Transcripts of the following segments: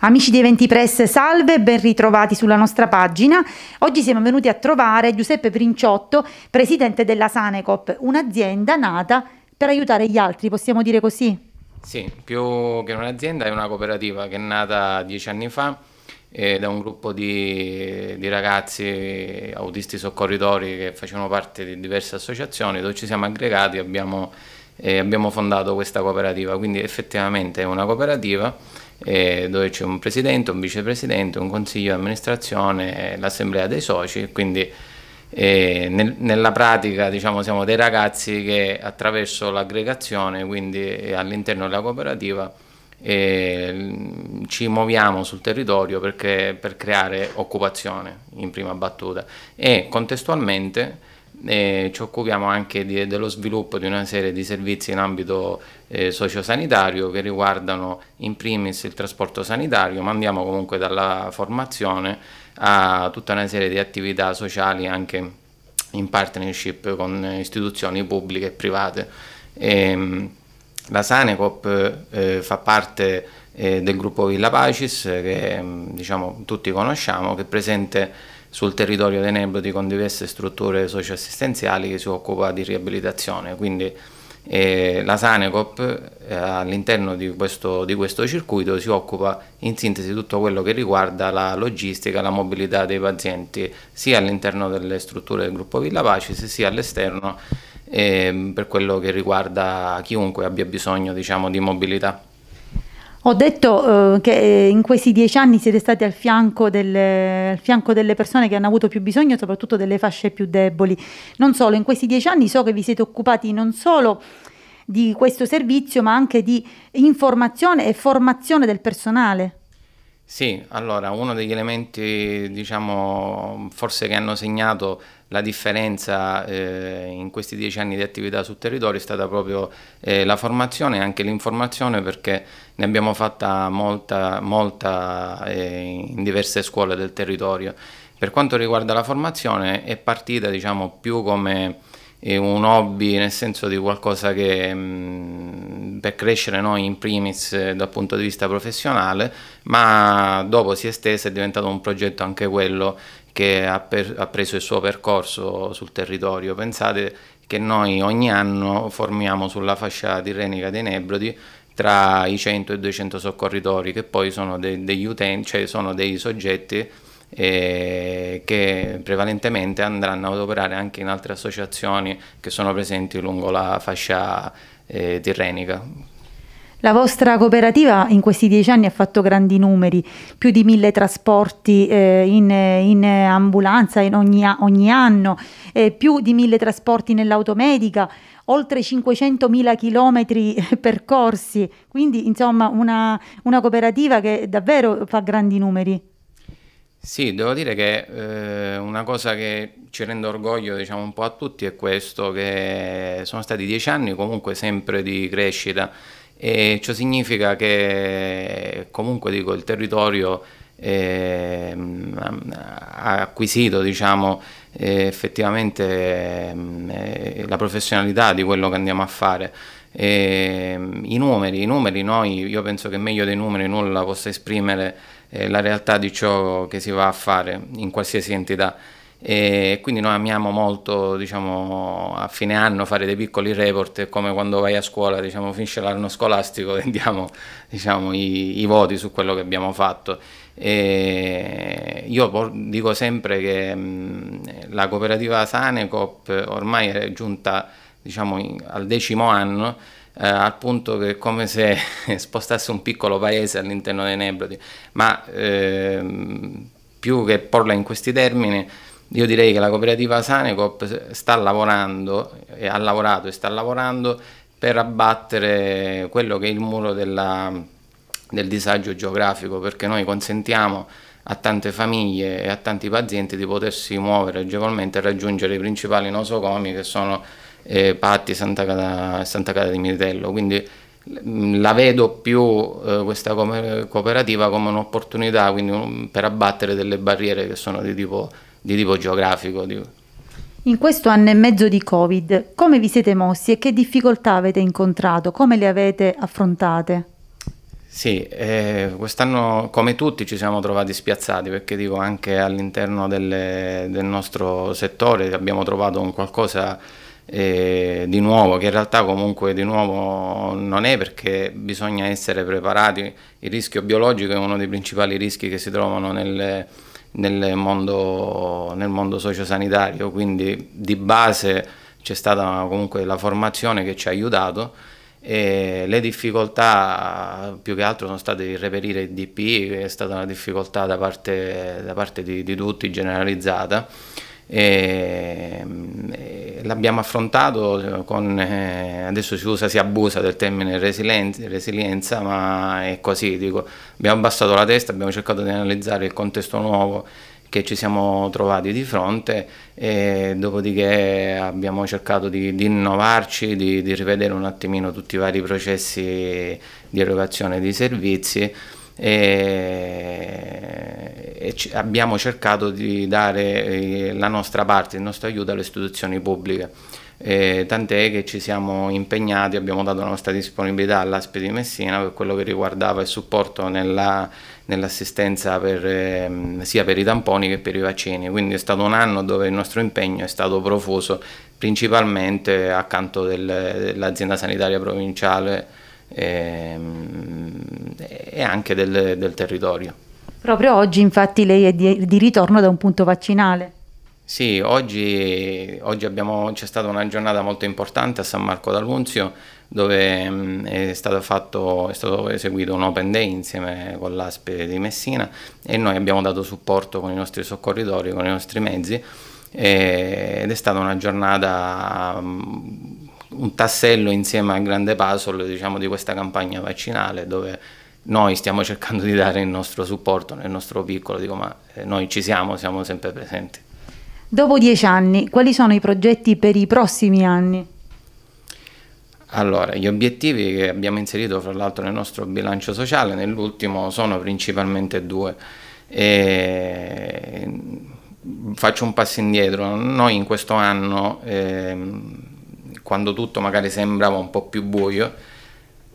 Amici di Eventi Press, salve, ben ritrovati sulla nostra pagina. Oggi siamo venuti a trovare Giuseppe Princiotto, presidente della Sanecop, un'azienda nata per aiutare gli altri, possiamo dire così? Sì, più che un'azienda è una cooperativa che è nata dieci anni fa eh, da un gruppo di, di, ragazzi autisti soccorritori che facevano parte di diverse associazioni dove ci siamo aggregati e abbiamo, eh, abbiamo fondato questa cooperativa, quindi effettivamente è una cooperativa eh, dove c'è un presidente, un vicepresidente, un consiglio di amministrazione, eh, l'assemblea dei soci, quindi e eh, nel, nella pratica diciamo, siamo dei ragazzi che attraverso l'aggregazione, quindi eh, all'interno della cooperativa, eh, ci muoviamo sul territorio perché, per creare occupazione in prima battuta e contestualmente e ci occupiamo anche di, dello sviluppo di una serie di servizi in ambito eh, sociosanitario che riguardano in primis il trasporto sanitario, ma andiamo comunque dalla formazione a tutta una serie di attività sociali anche in partnership con istituzioni pubbliche e private. E, ehm, la Sanecop eh, fa parte eh, del gruppo Villa Pacis che ehm, diciamo, tutti conosciamo, che è presente sul territorio dei Nebrodi con diverse strutture socioassistenziali che si occupa di riabilitazione, quindi eh, la Sanecop eh, all'interno di, di questo, circuito si occupa in sintesi di tutto quello che riguarda la logistica, la mobilità dei pazienti sia all'interno delle strutture del gruppo Villa Pacis sia all'esterno eh, per quello che riguarda chiunque abbia bisogno diciamo, di mobilità. Ho detto eh, che eh, in questi dieci anni siete stati al fianco, delle, al fianco, delle, persone che hanno avuto più bisogno, soprattutto delle fasce più deboli. Non solo, in questi dieci anni so che vi siete occupati non solo di questo servizio, ma anche di informazione e formazione del personale. Sì, allora uno degli elementi diciamo forse che hanno segnato la differenza eh, in questi dieci anni di attività sul territorio è stata proprio eh, la formazione e anche l'informazione perché ne abbiamo fatta molta, molta eh, in diverse scuole del territorio. Per quanto riguarda la formazione è partita diciamo più come un hobby nel senso di qualcosa che mm, per crescere noi in primis eh, dal punto di vista professionale, ma dopo si è estesa, è diventato un progetto anche quello che ha, per, ha preso il suo percorso sul territorio. Pensate che noi ogni anno formiamo sulla fascia tirrenica dei Nebrodi tra i 100 e i 200 soccorritori che poi sono, de, degli utenti, cioè sono dei soggetti e che prevalentemente andranno ad operare anche in altre associazioni che sono presenti lungo la fascia eh, tirrenica. La vostra cooperativa in questi dieci anni ha fatto grandi numeri, più di mille trasporti eh, in, in, ambulanza in ogni, ogni, anno, eh, più di mille trasporti nell'automedica, oltre 500.000 chilometri eh, percorsi, quindi insomma una, una cooperativa che davvero fa grandi numeri. Sì, devo dire che eh, una cosa che ci rende orgoglio diciamo, un po' a tutti è questo, che sono stati dieci anni comunque sempre di crescita e ciò significa che comunque dico, il territorio eh, ha acquisito diciamo, eh, effettivamente eh, la professionalità di quello che andiamo a fare. Ehm, I numeri, i numeri, noi, io penso che meglio dei numeri nulla possa esprimere eh, la realtà di ciò che si va a fare in qualsiasi entità. E quindi noi amiamo molto diciamo, a fine anno fare dei piccoli report, come quando vai a scuola, diciamo, finisce l'anno scolastico e diamo diciamo, i, i, voti su quello che abbiamo fatto. E io dico sempre che la cooperativa Sanecop ormai è giunta diciamo, al decimo anno eh, al punto che è come se spostasse un piccolo paese all'interno dei Nebrodi, ma ehm, più che porla in questi termini, io direi che la cooperativa Sanecop sta lavorando, ha lavorato e sta lavorando per abbattere quello che è il muro della, del disagio geografico, perché noi consentiamo a tante famiglie e a tanti pazienti di potersi muovere agevolmente e raggiungere i principali nosocomi che sono eh, Patti e Santa, Santa Cata di Militello, quindi mm, la vedo più eh, questa cooperativa come un'opportunità un, per abbattere delle barriere che sono di tipo, di tipo geografico. Di... In questo anno e mezzo di Covid, come vi siete mossi e che difficoltà avete incontrato? Come le avete affrontate? Sì, eh, quest'anno come tutti ci siamo trovati spiazzati perché dico anche all'interno del nostro settore abbiamo trovato un qualcosa eh, di nuovo, che in realtà comunque di nuovo non è perché bisogna essere preparati, il rischio biologico è uno dei principali rischi che si trovano nel, nel mondo, nel mondo sociosanitario, quindi di base c'è stata comunque la formazione che ci ha aiutato e le difficoltà più che altro sono state di reperire il DP, che è stata una difficoltà da parte, da parte di, di, tutti generalizzata. E, e l'abbiamo affrontato eh, con, eh, adesso si usa, si abusa del termine resilienza, resilienza, ma è così, dico, abbiamo abbassato la testa, abbiamo cercato di analizzare il contesto nuovo che ci siamo trovati di fronte e dopodiché abbiamo cercato di, di innovarci, di, di rivedere un attimino tutti i vari processi di erogazione di servizi e abbiamo cercato di dare eh, la nostra parte, il nostro aiuto alle istituzioni pubbliche. Eh, tant'è che ci siamo impegnati, abbiamo dato la nostra disponibilità all'ASPE di Messina per quello che riguardava il supporto nell'assistenza nell eh, sia per i tamponi che per i vaccini, quindi è stato un anno dove il nostro impegno è stato profuso principalmente accanto del, dell'azienda sanitaria provinciale eh, e anche del, del territorio. Proprio oggi infatti lei è di, di ritorno da un punto vaccinale. Sì, oggi, oggi c'è stata una giornata molto importante a San Marco d'Alunzio dove è stato, fatto, è stato, eseguito un open day insieme con l'ASPE di Messina e noi abbiamo dato supporto con i nostri soccorritori, con i nostri mezzi e, ed è stata una giornata, un tassello insieme al grande puzzle diciamo, di questa campagna vaccinale dove noi stiamo cercando di dare il nostro supporto nel nostro piccolo, dico ma eh, noi ci siamo, siamo sempre presenti. Dopo dieci anni, quali sono i progetti per i prossimi anni? Allora, gli obiettivi che abbiamo inserito fra l'altro nel nostro bilancio sociale, nell'ultimo, sono principalmente due. E... Mm, faccio un passo indietro, noi in questo anno, eh, quando tutto magari sembrava un po' più buio,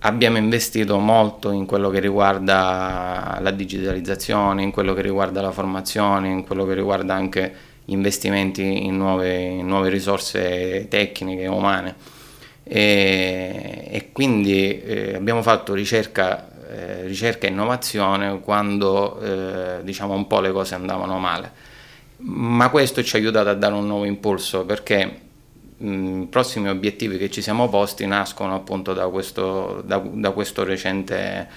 abbiamo investito molto in quello che riguarda la digitalizzazione, in quello che riguarda la formazione, in quello che riguarda anche gli investimenti in nuove, in nuove risorse tecniche umane. E, e quindi eh, abbiamo fatto ricerca, eh, ricerca, e innovazione quando eh, diciamo un po' le cose andavano male. Ma questo ci ha aiutato a dare un nuovo impulso perché i mm, prossimi obiettivi che ci siamo posti nascono appunto da questo, da, da questo recente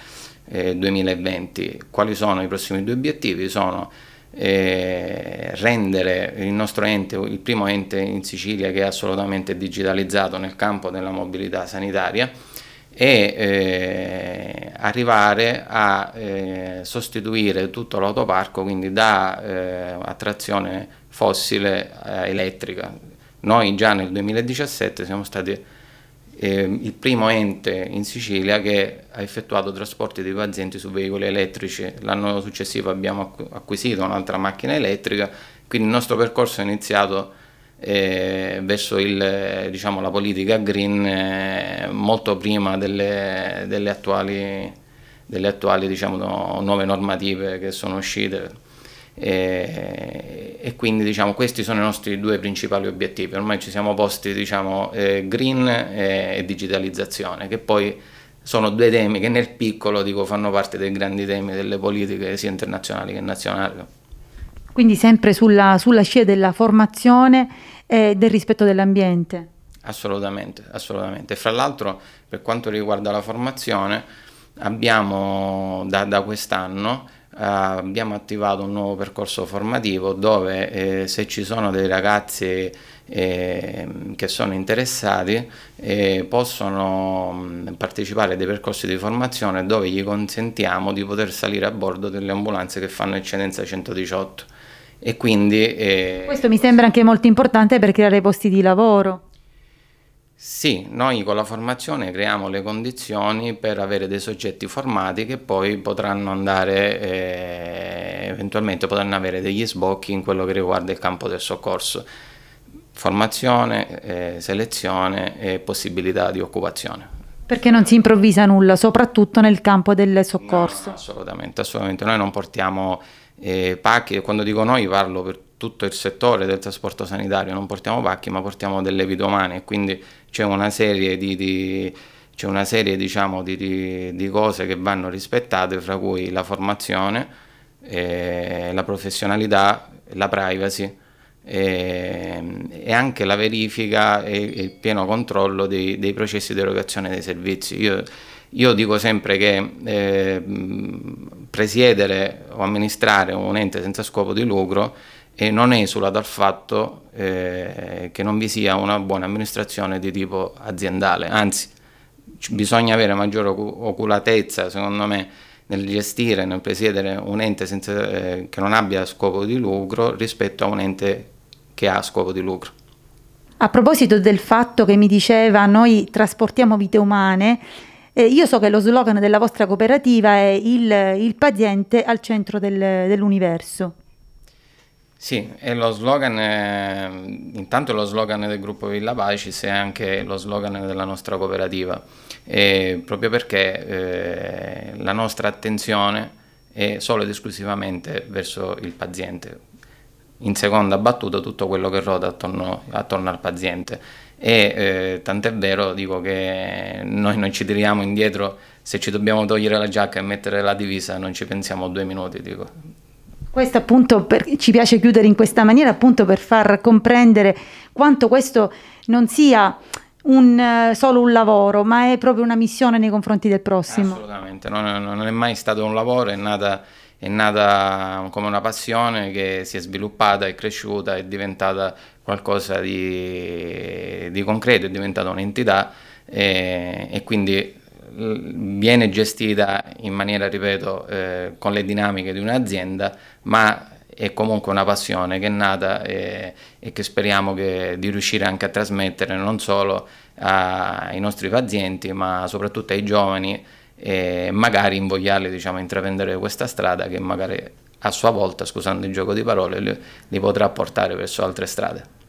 eh, 2020. Quali sono i prossimi due obiettivi? Sono eh, rendere il nostro ente, il primo ente in Sicilia che è assolutamente digitalizzato nel campo della mobilità sanitaria e eh, arrivare a eh, sostituire tutto l'autoparco, quindi da eh, attrazione fossile a eh, elettrica noi già nel 2017 siamo stati eh, il primo ente in Sicilia che ha effettuato trasporti dei pazienti su veicoli elettrici. L'anno successivo abbiamo acquisito un'altra macchina elettrica, quindi il nostro percorso è iniziato eh, verso il, diciamo, la politica green eh, molto prima delle, delle attuali, delle attuali diciamo, no, nuove normative che sono uscite. E, e, quindi diciamo questi sono i nostri due principali obiettivi. Ormai ci siamo posti diciamo eh, green e, e, digitalizzazione, che poi sono due temi che nel piccolo dico, fanno parte dei grandi temi delle politiche sia internazionali che nazionali. Quindi sempre sulla, sulla scia della formazione e del rispetto dell'ambiente. Assolutamente, assolutamente. Fra l'altro per quanto riguarda la formazione abbiamo da, da quest'anno Ah, abbiamo attivato un nuovo percorso formativo dove eh, se ci sono dei ragazzi eh, che sono interessati eh, possono mm, partecipare a dei percorsi di formazione dove gli consentiamo di poter salire a bordo delle ambulanze che fanno eccedenza 118 e quindi eh, questo mi sembra anche molto importante per creare posti di lavoro sì, noi con la formazione creiamo le condizioni per avere dei soggetti formati che poi potranno andare, eh, eventualmente potranno avere degli sbocchi in quello che riguarda il campo del soccorso. Formazione, eh, selezione e possibilità di occupazione. Perché non si improvvisa nulla, soprattutto nel campo del soccorso. No, assolutamente, assolutamente. Noi non portiamo eh, pacchi, quando dico noi parlo per tutto il settore del trasporto sanitario, non portiamo pacchi ma portiamo delle vite umane e quindi c'è una serie di, di c'è una serie diciamo, di, di, di, cose che vanno rispettate, fra cui la formazione, eh, la professionalità, la privacy eh, e anche la verifica e, il pieno controllo dei, dei, processi di erogazione dei servizi. Io, io dico sempre che eh, presiedere o amministrare un ente senza scopo di lucro e non esula dal fatto eh, che non vi sia una buona amministrazione di tipo aziendale, anzi bisogna avere maggiore oculatezza secondo me nel gestire, nel presiedere un ente senza, eh, che non abbia scopo di lucro rispetto a un ente che ha scopo di lucro. A proposito del fatto che mi diceva noi trasportiamo vite umane, eh, io so che lo slogan della vostra cooperativa è il, il paziente al centro del, dell'universo. Sì, e lo slogan, è, intanto lo slogan del gruppo Villa Pacis è anche lo slogan della nostra cooperativa, e proprio perché eh, la nostra attenzione è solo ed esclusivamente verso il paziente, in seconda battuta tutto quello che ruota attorno, attorno al paziente e eh, tant'è vero dico che noi non ci tiriamo indietro se ci dobbiamo togliere la giacca e mettere la divisa non ci pensiamo due minuti dico questo appunto per, ci piace chiudere in questa maniera appunto per far comprendere quanto questo non sia un, eh, solo un lavoro, ma è proprio una missione nei confronti del prossimo. Assolutamente, non, non è mai stato un lavoro, è nata, è nata come una passione che si è sviluppata, è cresciuta, è diventata qualcosa di, di concreto, è diventata un'entità e, e quindi Mm, viene gestita in maniera, ripeto, eh, con le dinamiche di un'azienda, ma è comunque una passione che è nata e, eh, e che speriamo che, di riuscire anche a trasmettere non solo a, ai nostri pazienti, ma soprattutto ai giovani e magari invogliarli diciamo, a intraprendere questa strada che magari a sua volta, scusando il gioco di parole, li, li potrà portare verso altre strade.